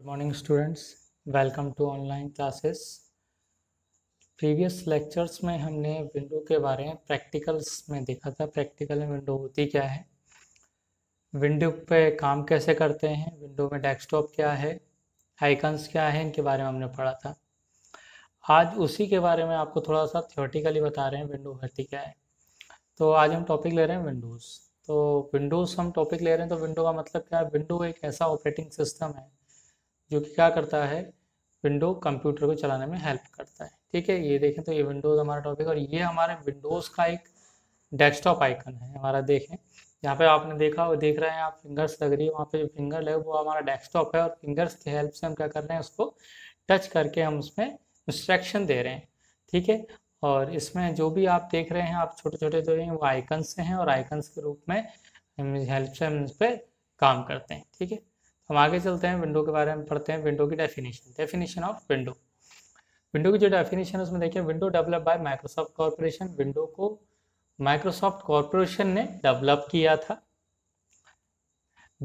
good morning students welcome to online classes previous lectures में हमने window के बारे में प्रैक्टिकल्स में देखा था प्रैक्टिकल में विंडो होती क्या है विंडो पे काम कैसे करते हैं विंडो में डेस्कटॉप क्या है आइकन्स क्या है इनके बारे में हमने पढ़ा था आज उसी के बारे में आपको थोड़ा सा थियोटिकली बता रहे हैं विंडो होती क्या है तो आज हम टॉपिक ले रहे हैं विंडोज़ तो विंडोज़ हम टॉपिक ले रहे हैं तो विंडो का मतलब क्या है विंडो एक ऐसा ऑपरेटिंग सिस्टम है जो कि क्या करता है विंडो कंप्यूटर को चलाने में हेल्प करता है ठीक है ये देखें तो ये विंडोज़ हमारा टॉपिक और ये हमारे विंडोज़ का एक डेस्कटॉप आइकन है हमारा देखें यहाँ पे आपने देखा वो देख रहे हैं आप फिंगर्स लग रही है वहाँ पे जो फिंगर लगे वो हमारा डेस्कटॉप है और फिंगर्स की हेल्प से हम क्या कर रहे हैं उसको टच करके हम उसमें इंस्ट्रक्शन दे रहे हैं ठीक है और इसमें जो भी आप देख रहे हैं आप छोटे छोटे जो हैं वो से हैं और आइकन्स के रूप में हेल्प से हम इस पर काम करते हैं ठीक है हम आगे चलते हैं विंडो के बारे में पढ़ते हैं विंडो की definition definition of window window की जो डेफिनेशन है उसमें देखिए window develop by Microsoft corporation window को माइक्रोसॉफ्ट कॉरपोरेशन ने डेवलप किया था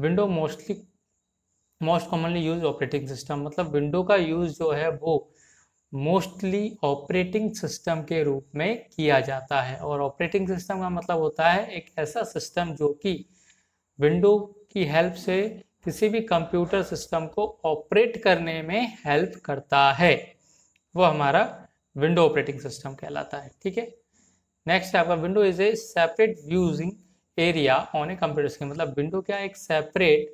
window mostly most commonly use operating system मतलब विंडो का यूज जो है वो मोस्टली ऑपरेटिंग सिस्टम के रूप में किया जाता है और ऑपरेटिंग सिस्टम का मतलब होता है एक ऐसा सिस्टम जो कि विंडो की हेल्प से किसी भी कंप्यूटर सिस्टम को ऑपरेट करने में हेल्प करता है वो हमारा विंडो ऑपरेटिंग सिस्टम कहलाता है ठीक है नेक्स्ट है आपका window is a separate viewing area on a computer screen मतलब विंडो क्या एक सेपरेट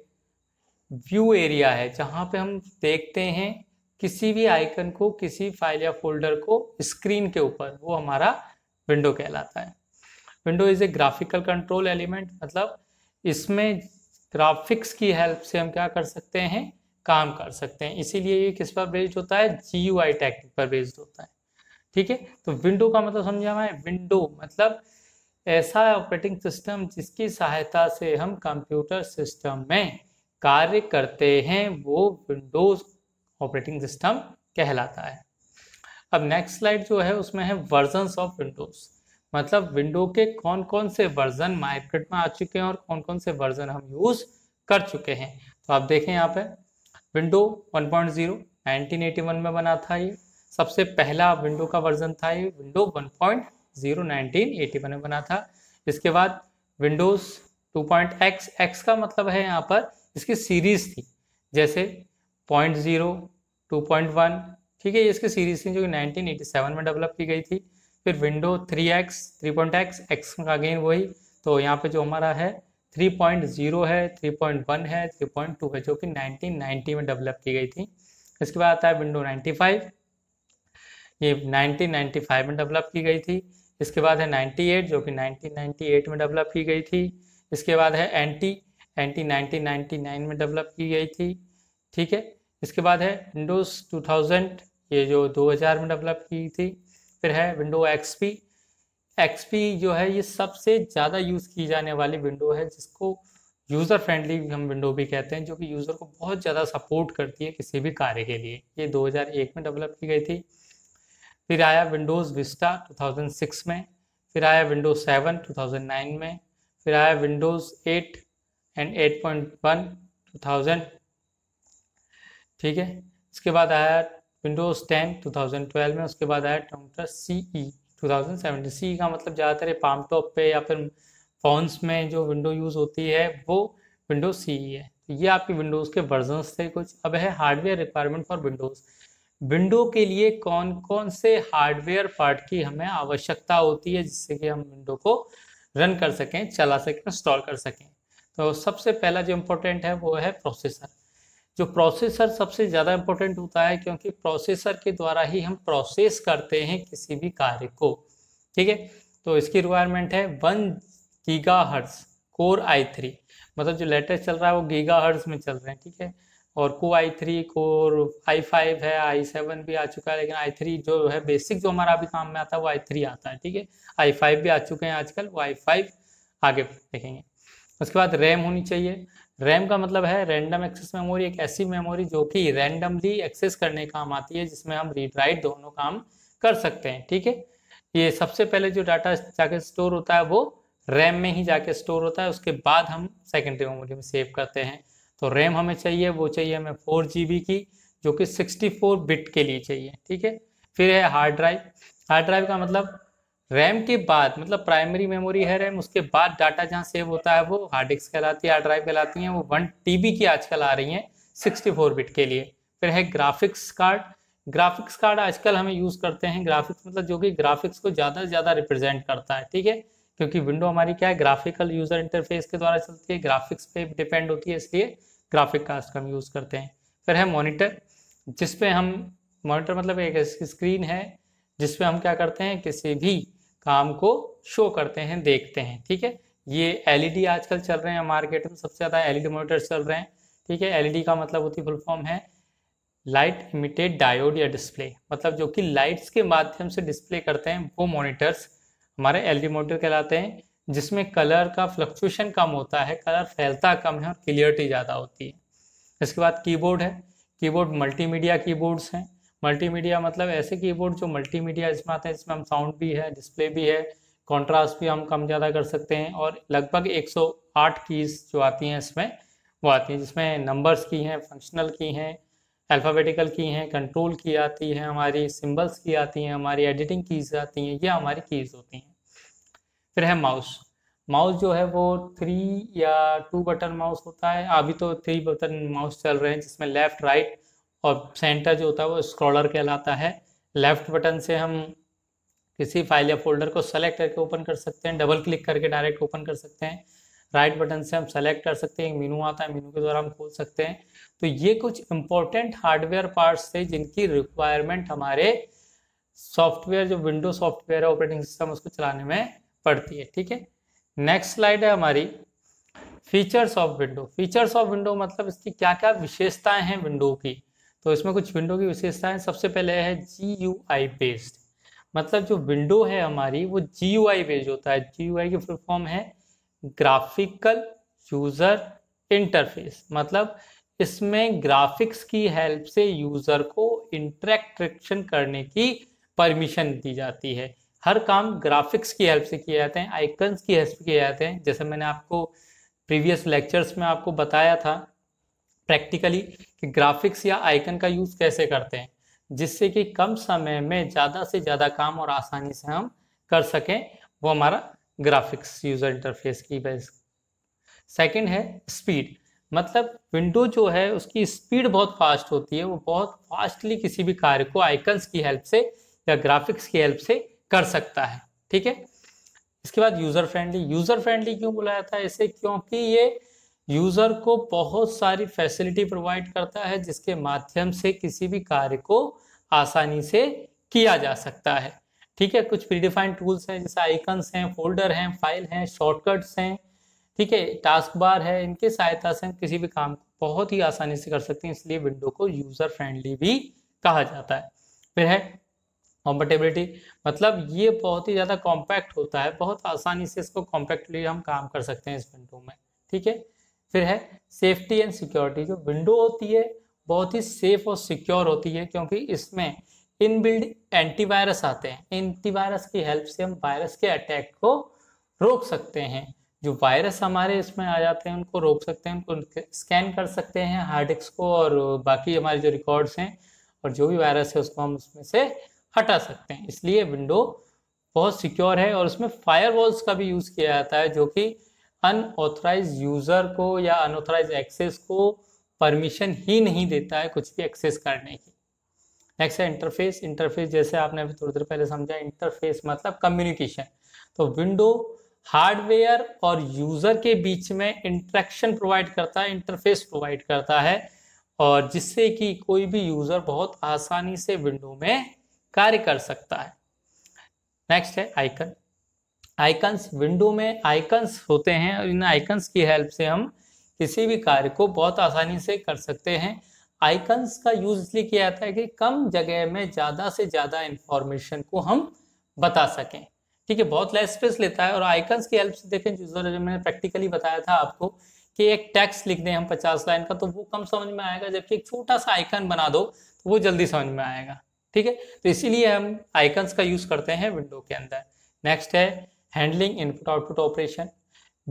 व्यू एरिया है जहाँ पे हम देखते हैं किसी भी आइकन को किसी फाइल या फोल्डर को स्क्रीन के ऊपर वो हमारा विंडो कहलाता है window is a graphical control element मतलब इसमें ग्राफिक्स की हेल्प से हम क्या कर सकते हैं काम कर सकते हैं इसीलिए ये किस पर बेस्ड होता है जी यू आई टेक्निक पर बेस्ड होता है ठीक है तो विंडो का मतलब समझा है विंडो मतलब ऐसा ऑपरेटिंग सिस्टम जिसकी सहायता से हम कंप्यूटर सिस्टम में कार्य करते हैं वो विंडोज ऑपरेटिंग सिस्टम कहलाता है अब नेक्स्ट स्लाइड जो है उसमें है वर्जन ऑफ विंडोज़ मतलब विंडो के कौन कौन से वर्जन मार्केट में आ चुके हैं और कौन कौन से वर्जन हम यूज कर चुके हैं तो आप देखें यहाँ पे विंडो 1.0 1981 में बना था ये सबसे पहला विंडो का वर्जन था ये विंडो 1.0 1981 में बना था इसके बाद विंडोज 2.x x का मतलब है यहाँ पर इसकी सीरीज थी जैसे point zero two point one ठीक है इसकी सीरीज थी जो कि 1987 में डेवलप की गई थी फिर window three X three point X X का अगेन वही तो यहाँ पे जो हमारा है थ्री पॉइंट जीरो है थ्री पॉइंट वन है थ्री पॉइंट टू है जो कि नाइनटीन नाइनटी में डेवलप की गई थी इसके बाद आता है विंडो नाइन्टी फाइव ये नाइनटीन नाइन्टी फाइव में डेवलप की गई थी इसके बाद है नाइन्टी एट जो कि नाइनटीन नाइन्टी एट में डेवलप की गई थी इसके बाद है NT NT nineteen ninety nine में डेवलप की गई थी ठीक है इसके बाद है विंडोज़ टू थाउजेंड ये जो दो हजार में डेवलप की थी फिर है विंडो एक्सपी एक्सपी जो है ये सबसे ज़्यादा यूज़ की जाने वाली विंडो है जिसको यूज़र फ्रेंडली हम विंडो भी कहते हैं जो कि यूज़र को बहुत ज़्यादा सपोर्ट करती है किसी भी कार्य के लिए ये 2001 में डेवलप की गई थी फिर आया विंडोज़ विस्टा 2006 में फिर आया विंडोज़ सेवन 2009 में फिर आया विंडोज़ एट एंड 8.1 2000 ठीक है इसके बाद आया विंडोज़ टेन 2012 में उसके बाद आया computer C E two thousand का मतलब ज़्यादातर ये पाम टॉप पे या फिर फोन्स में जो विंडो यूज़ होती है वो विंडोज़ सी ई है तो ये आपकी विंडोज़ के वर्जन्स थे कुछ अब है hardware requirement for Windows window के लिए कौन कौन से हार्डवेयर पार्ट की हमें आवश्यकता होती है जिससे कि हम विंडो को रन कर सकें चला सकें इंस्टॉल कर सकें तो सबसे पहला जो इम्पोर्टेंट है वो है प्रोसेसर जो प्रोसेसर सबसे ज़्यादा इम्पोर्टेंट होता है क्योंकि प्रोसेसर के द्वारा ही हम प्रोसेस करते हैं किसी भी कार्य को ठीक है तो इसकी रिक्वायरमेंट है one giga hertz core I three मतलब जो लेटेस्ट चल रहा है वो गीगा हर्ट्स में चल रहे हैं ठीक है और को I three core I five है आई सेवन भी आ चुका है लेकिन आई थ्री जो है बेसिक जो हमारा अभी काम में आता है वो आई थ्री आता है ठीक है आई फाइव भी आ चुके हैं आजकल वो आई फाइव आगे देखेंगे उसके बाद रैम होनी चाहिए रैम का मतलब है रैंडम एक्सेस मेमोरी एक ऐसी मेमोरी जो कि रैंडमली एक्सेस करने काम आती है जिसमें हम रीड राइट दोनों काम कर सकते हैं ठीक है ये सबसे पहले जो डाटा जाके स्टोर होता है वो रैम में ही जाके स्टोर होता है उसके बाद हम सेकेंडरी मेमोरी में सेव करते हैं तो रैम हमें चाहिए वो चाहिए हमें फोर की जो कि सिक्सटी बिट के लिए चाहिए ठीक है फिर है हार्ड ड्राइव हार्ड ड्राइव का मतलब रैम के बाद मतलब प्राइमरी मेमोरी है रैम उसके बाद डाटा जहाँ सेव होता है वो हार्ड डिस्क कहलाती है हार्ड ड्राइव कहलाती हैं वो वन टी की आजकल आ रही हैं सिक्सटी फोर बिट के लिए फिर है ग्राफिक्स कार्ड ग्राफिक्स कार्ड आजकल हमें यूज़ करते हैं ग्राफिक्स मतलब जो कि ग्राफिक्स को ज़्यादा से ज़्यादा रिप्रेजेंट करता है ठीक है क्योंकि विंडो हमारी क्या है ग्राफिकल यूज़र इंटरफेस के द्वारा चलती है ग्राफिक्स पे डिपेंड होती है इसलिए ग्राफिक कार्ड का हम यूज़ करते हैं फिर है मोनिटर जिसपे हम मोनिटर मतलब एक स्क्रीन है जिसपे हम क्या करते हैं किसी भी काम को शो करते हैं देखते हैं ठीक है ये एलईडी e आजकल चल रहे हैं मार्केट में सबसे ज़्यादा एलईडी मॉनिटर चल रहे हैं ठीक है एलईडी e का मतलब होती फुल फॉर्म है लाइट इमिटेड डायोड या डिस्प्ले मतलब जो कि लाइट्स के माध्यम से डिस्प्ले करते हैं वो मॉनिटर्स हमारे एलईडी मॉनिटर e कहलाते हैं जिसमें कलर का फ्लक्चुएशन कम होता है कलर फैलता कम है और क्लियरिटी ज़्यादा होती है इसके बाद कीबोर्ड है कीबोर्ड मल्टीमीडिया कीबोर्ड्स हैं मल्टीमीडिया मतलब ऐसे कीबोर्ड जो मल्टीमीडिया इसमें आते हैं जिसमें हम साउंड भी है डिस्प्ले भी है कंट्रास्ट भी हम कम ज़्यादा कर सकते हैं और लगभग 108 कीज़ जो आती हैं इसमें वो आती हैं जिसमें नंबर्स की हैं फंक्शनल की हैं अल्फ़ाबेटिकल की हैं कंट्रोल की आती है हमारी सिम्बल्स की आती हैं हमारी एडिटिंग कीज़ आती हैं ये हमारी कीज़ होती हैं फिर है माउस माउस जो है वो थ्री या टू बटन माउस होता है अभी तो थ्री बटन माउस चल रहे हैं जिसमें लेफ़्ट राइट right, और सेंटर जो होता है वो स्क्रॉलर कहलाता है लेफ्ट बटन से हम किसी फाइल या फोल्डर को सेलेक्ट करके ओपन कर सकते हैं डबल क्लिक करके डायरेक्ट ओपन कर सकते हैं राइट right बटन से हम सेलेक्ट कर सकते हैं मीनू आता है मीनू के द्वारा हम खोल सकते हैं तो ये कुछ इंपॉर्टेंट हार्डवेयर पार्ट्स थे जिनकी रिक्वायरमेंट हमारे सॉफ्टवेयर जो विंडो सॉफ्टवेयर है ऑपरेटिंग सिस्टम उसको चलाने में पड़ती है ठीक है नेक्स्ट स्लाइड है हमारी features of window features of window मतलब इसकी क्या क्या विशेषताएं हैं विंडो की तो इसमें कुछ विंडो की विशेषताएं सबसे पहले है जी यू आई बेस्ड मतलब जो विंडो है हमारी वो जी यू आई बेस्ड होता है जी यू आई की फुल फॉर्म है ग्राफिकल यूज़र इंटरफेस मतलब इसमें ग्राफिक्स की हेल्प से यूज़र को इंटरेक्ट्रेक्शन करने की परमिशन दी जाती है हर काम ग्राफिक्स की हेल्प से किए जाते हैं आइकन्स की हेल्प से किए जाते हैं जैसे मैंने आपको प्रीवियस लेक्चर्स में आपको बताया था प्रैक्टिकली कि ग्राफिक्स या आइकन का यूज़ कैसे करते हैं जिससे कि कम समय में ज़्यादा से ज़्यादा काम और आसानी से हम कर सकें वो हमारा ग्राफिक्स यूज़र इंटरफेस की बेस सेकेंड है स्पीड मतलब विंडो जो है उसकी स्पीड बहुत फास्ट होती है वो बहुत फास्टली किसी भी कार्य को आइकन्स की हेल्प से या ग्राफिक्स की हेल्प से कर सकता है ठीक है इसके बाद यूज़र फ्रेंडली यूज़र फ्रेंडली क्यों बुलाया था इसे क्योंकि ये यूजर को बहुत सारी फैसिलिटी प्रोवाइड करता है जिसके माध्यम से किसी भी कार्य को आसानी से किया जा सकता है ठीक है कुछ प्रीडिफाइंड टूल्स हैं जैसे आइकन्स हैं फोल्डर हैं फाइल हैं शॉर्टकट्स हैं ठीक है टास्क बार है इनके सहायता से हम किसी भी काम को बहुत ही आसानी से कर सकते हैं इसलिए विंडो को यूजर फ्रेंडली भी कहा जाता है फिर है कॉम्पेटेबिलिटी मतलब ये बहुत ही ज़्यादा कॉम्पैक्ट होता है बहुत आसानी से इसको कॉम्पैक्टली हम काम कर सकते हैं इस विंडो में ठीक है फिर है सेफ्टी एंड सिक्योरिटी जो विंडो होती है बहुत ही सेफ और सिक्योर होती है क्योंकि इसमें इनबिल्ड एंटीवायरस आते हैं एंटीवायरस की हेल्प से हम वायरस के अटैक को रोक सकते हैं जो वायरस हमारे इसमें आ जाते हैं उनको रोक सकते हैं उनको स्कैन कर सकते हैं हार्ड डिस्क को और बाकी हमारे जो रिकॉर्ड्स हैं और जो भी वायरस है उसको हम उसमें से हटा सकते हैं इसलिए विंडो बहुत सिक्योर है और उसमें फायर का भी यूज़ किया जाता है जो कि अनऑथराइज यूज़र को या अनऑथराइज एक्सेस को परमिशन ही नहीं देता है कुछ भी एक्सेस करने की नेक्स्ट है इंटरफेस इंटरफेस जैसे आपने अभी थोड़ी देर पहले समझा इंटरफेस मतलब कम्युनिकेशन तो विंडो हार्डवेयर और यूज़र के बीच में इंट्रैक्शन प्रोवाइड करता है इंटरफेस प्रोवाइड करता है और जिससे कि कोई भी यूज़र बहुत आसानी से विंडो में कार्य कर सकता है नेक्स्ट है आइकन आइकन्स विंडो में आइकन्स होते हैं और इन आइकन्स की हेल्प से हम किसी भी कार्य को बहुत आसानी से कर सकते हैं आइकन्स का यूज इसलिए किया जाता है कि कम जगह में ज़्यादा से ज़्यादा इंफॉर्मेशन को हम बता सकें ठीक है बहुत लेस स्पेस लेता है और आइकन्स की हेल्प से देखें जो मैंने प्रैक्टिकली बताया था आपको कि एक टेक्स्ट लिख दें हम पचास लाइन का तो वो कम समझ में आएगा जबकि एक छोटा सा आइकन बना दो तो वो जल्दी समझ में आएगा ठीक है तो इसीलिए हम आइकन्स का यूज करते हैं विंडो के अंदर नेक्स्ट है handling input output operation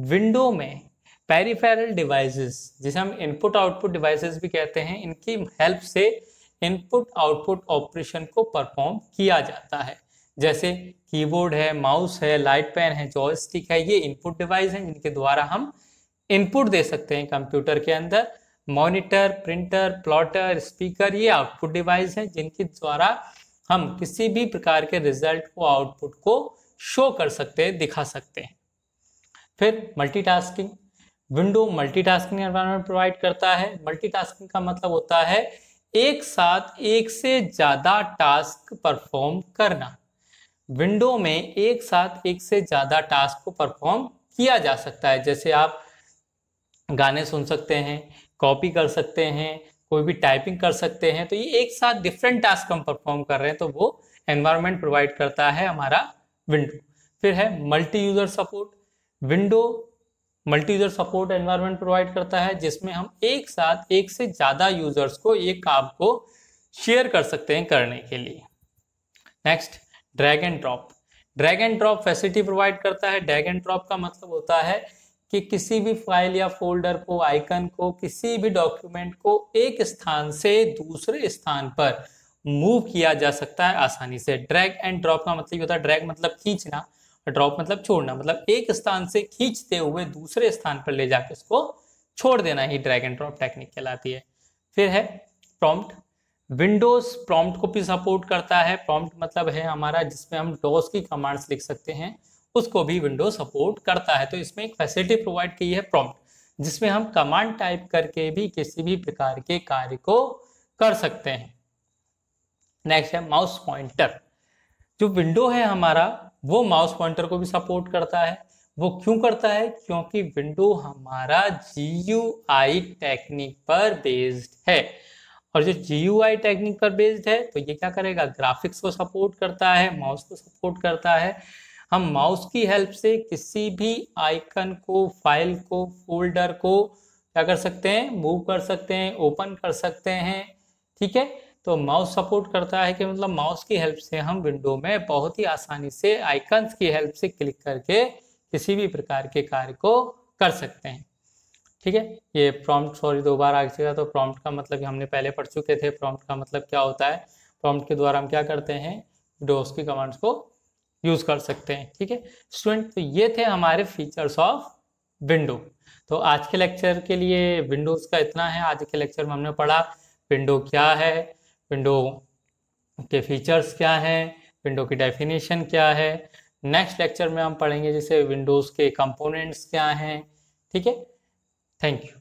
window में पेरीफेरल डिवाइसेस जिसे हम इनपुट आउटपुट डिवाइसेस भी कहते हैं इनकी हेल्प से इनपुट आउटपुट ऑपरेशन को परफॉर्म किया जाता है जैसे कीबोर्ड है माउस है लाइट पेन है जॉयस्टिक है ये इनपुट डिवाइस हैं जिनके द्वारा हम इनपुट दे सकते हैं कंप्यूटर के अंदर मॉनिटर प्रिंटर प्लॉटर स्पीकर ये आउटपुट डिवाइस हैं जिनके द्वारा हम किसी भी प्रकार के रिजल्ट को आउटपुट को शो कर सकते हैं दिखा सकते हैं फिर multitasking window multitasking environment provide करता है मल्टीटास्किंग का मतलब होता है एक साथ एक से ज़्यादा टास्क परफॉर्म करना विंडो में एक साथ एक से ज़्यादा टास्क को परफॉर्म किया जा सकता है जैसे आप गाने सुन सकते हैं कॉपी कर सकते हैं कोई भी टाइपिंग कर सकते हैं तो ये एक साथ डिफरेंट टास्क हम परफॉर्म कर रहे हैं तो वो एनवायरनमेंट प्रोवाइड करता है हमारा विंडो फिर है multi user support window multi user support environment provide करता है जिसमें हम एक साथ एक से ज़्यादा यूजर्स को एक काम को शेयर कर सकते हैं करने के लिए next drag and drop drag and drop facility provide करता है ड्रैग एंड ड्रॉप का मतलब होता है कि किसी भी फाइल या फोल्डर को आइकन को किसी भी डॉक्यूमेंट को एक स्थान से दूसरे स्थान पर मूव किया जा सकता है आसानी से ड्रैग एंड ड्रॉप का मतलब होता है ड्रैग मतलब खींचना ड्रॉप मतलब छोड़ना मतलब एक स्थान से खींचते हुए दूसरे स्थान पर ले जाकर उसको छोड़ देना ही ड्रैग एंड ड्रॉप टेक्निक कहलाती है फिर है प्रॉम्प्ट विंडोज प्रॉम्प्ट को भी सपोर्ट करता है प्रॉम्प्ट मतलब है हमारा जिसमें हम डॉस की कमांड्स लिख सकते हैं उसको भी विंडोज सपोर्ट करता है तो इसमें एक फैसिलिटी प्रोवाइड की है प्रॉम्प्ट जिसमें हम कमांड टाइप करके भी किसी भी प्रकार के कार्य को कर सकते हैं नेक्स्ट है माउस पॉइंटर जो विंडो है हमारा वो माउस पॉइंटर को भी सपोर्ट करता है वो क्यों करता है क्योंकि विंडो हमारा जी टेक्निक पर बेस्ड है और जो जी यू आई टेक्निक पर बेस्ड है तो ये क्या करेगा ग्राफिक्स को सपोर्ट करता है माउस को सपोर्ट करता है हम माउस की हेल्प से किसी भी आइकन को फाइल को फोल्डर को क्या कर सकते हैं मूव कर सकते हैं ओपन कर सकते हैं ठीक है तो माउस सपोर्ट करता है कि मतलब माउस की हेल्प से हम विंडो में बहुत ही आसानी से आइकन्स की हेल्प से क्लिक करके किसी भी प्रकार के कार्य को कर सकते हैं ठीक है ये प्रॉम्प्ट सॉरी दो बार आ जाएगा तो प्रॉम्प्ट का मतलब हमने पहले पढ़ चुके थे प्रॉम्प्ट का मतलब क्या होता है प्रॉम्प्ट के द्वारा हम क्या करते हैं डोस की कमांड्स को यूज़ कर सकते हैं ठीक है स्टूडेंट तो ये थे हमारे फीचर्स ऑफ विंडो तो आज के लेक्चर के लिए विंडोज़ का इतना है आज के लेक्चर में हमने पढ़ा विंडो क्या है विंडो के फीचर्स क्या हैं विंडो की डेफिनेशन क्या है नेक्स्ट लेक्चर में हम पढ़ेंगे जैसे विंडोज़ के कंपोनेंट्स क्या हैं ठीक है थैंक यू